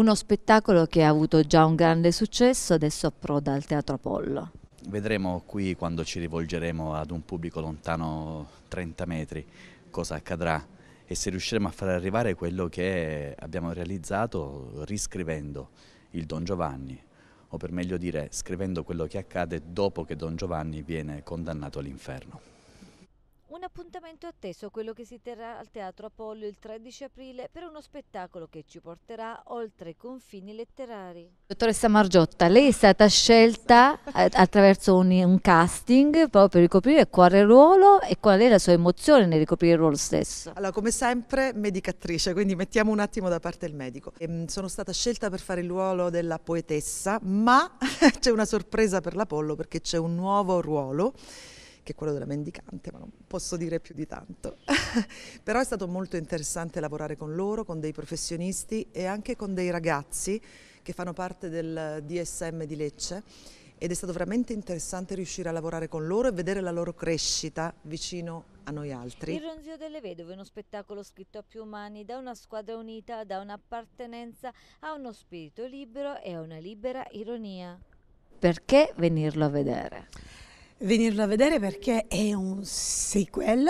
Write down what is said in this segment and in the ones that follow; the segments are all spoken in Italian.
uno spettacolo che ha avuto già un grande successo, adesso approda al Teatro Apollo. Vedremo qui quando ci rivolgeremo ad un pubblico lontano 30 metri cosa accadrà e se riusciremo a far arrivare quello che abbiamo realizzato riscrivendo il Don Giovanni, o per meglio dire scrivendo quello che accade dopo che Don Giovanni viene condannato all'inferno appuntamento atteso quello che si terrà al Teatro Apollo il 13 aprile per uno spettacolo che ci porterà oltre i confini letterari. Dottoressa Margiotta, lei è stata scelta eh, attraverso un, un casting proprio per ricoprire quale ruolo e qual è la sua emozione nel ricoprire il ruolo stesso. Allora, come sempre, medicatrice, quindi mettiamo un attimo da parte il medico. E, ehm, sono stata scelta per fare il ruolo della poetessa, ma c'è una sorpresa per l'Apollo perché c'è un nuovo ruolo che è quello della mendicante, ma non posso dire più di tanto. Però è stato molto interessante lavorare con loro, con dei professionisti e anche con dei ragazzi che fanno parte del DSM di Lecce ed è stato veramente interessante riuscire a lavorare con loro e vedere la loro crescita vicino a noi altri. Il Ronzio delle Vedove, uno spettacolo scritto a più mani da una squadra unita, da un'appartenenza a uno spirito libero e a una libera ironia. Perché venirlo a vedere? venirlo a vedere perché è un sequel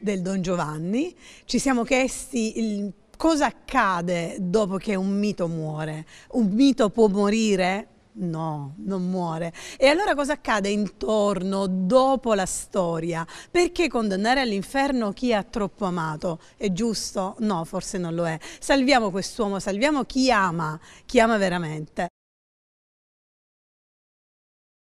del Don Giovanni. Ci siamo chiesti il, cosa accade dopo che un mito muore. Un mito può morire? No, non muore. E allora cosa accade intorno, dopo la storia? Perché condannare all'inferno chi ha troppo amato? È giusto? No, forse non lo è. Salviamo quest'uomo, salviamo chi ama, chi ama veramente.